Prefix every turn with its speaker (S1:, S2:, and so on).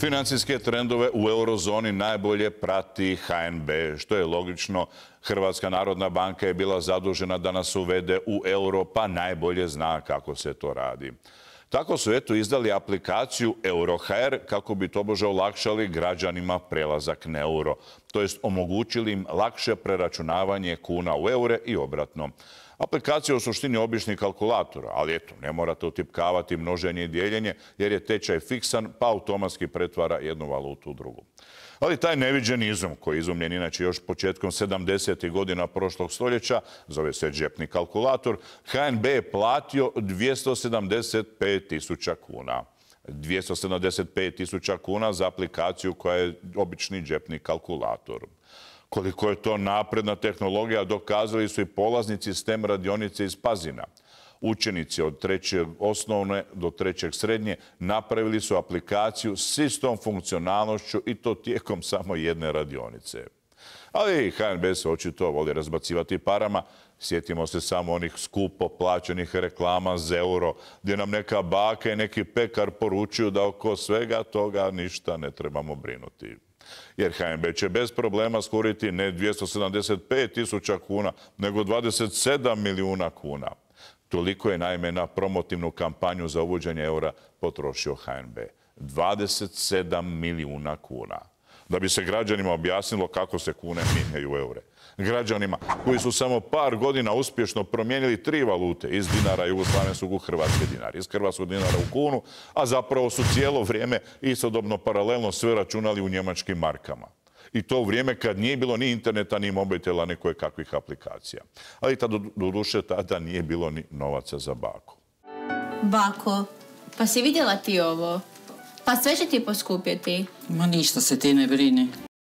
S1: Financijske trendove u eurozoni najbolje prati HNB, što je logično. Hrvatska narodna banka je bila zadužena da nas uvede u euro, pa najbolje zna kako se to radi. Tako su eto izdali aplikaciju EuroHR kako bi tobože olakšali građanima prelazak na euro, to jest omogućili im lakše preračunavanje kuna u eure i obratno. Aplikacija u suštini obični kalkulator, ali eto, ne morate utipkavati množenje i dijeljenje jer je tečaj fiksan pa automatski pretvara jednu valutu u drugu. Ali taj neviđen izum, koji je izumljen inače još početkom 70. godina prošlog stoljeća, zove se džepni kalkulator, HNB je platio 275 tisuća kuna. 275 tisuća kuna za aplikaciju koja je obični džepni kalkulator koliko je to napredna tehnologija dokazali su i polaznici STEM radionice iz Pazina. Učenici od trećeg osnovne do trećeg srednje napravili su aplikaciju s istom funkcionalnošću i to tijekom samo jedne radionice. Ali HNB se očito voli razbacivati parama. Sjetimo se samo onih skupo plaćenih reklama za euro, gdje nam neka baka i neki pekar poručuju da oko svega toga ništa ne trebamo brinuti. Jer HNB će bez problema skuriti ne 275 tisuća kuna, nego 27 milijuna kuna. Toliko je naime na promotivnu kampanju za uvođenje eura potrošio HNB. 27 milijuna kuna da bi se građanima objasnilo kako se kune mijenjaju u eure. Građanima koji su samo par godina uspješno promijenili tri valute iz dinara Jugoslavenskog u hrvatski dinar, iz hrvatskog dinara u kunu, a zapravo su cijelo vrijeme istodobno paralelno sve računali u njemačkim markama. I to u vrijeme kad nije bilo ni interneta, ni mobitela, ni koje kakvih aplikacija. Ali tada, do duše tada nije bilo ni novaca za bako. Bako, pa si vidjela ti ovo? A pa sve će ti poskupjeti. Ma ništa se ti ne brini.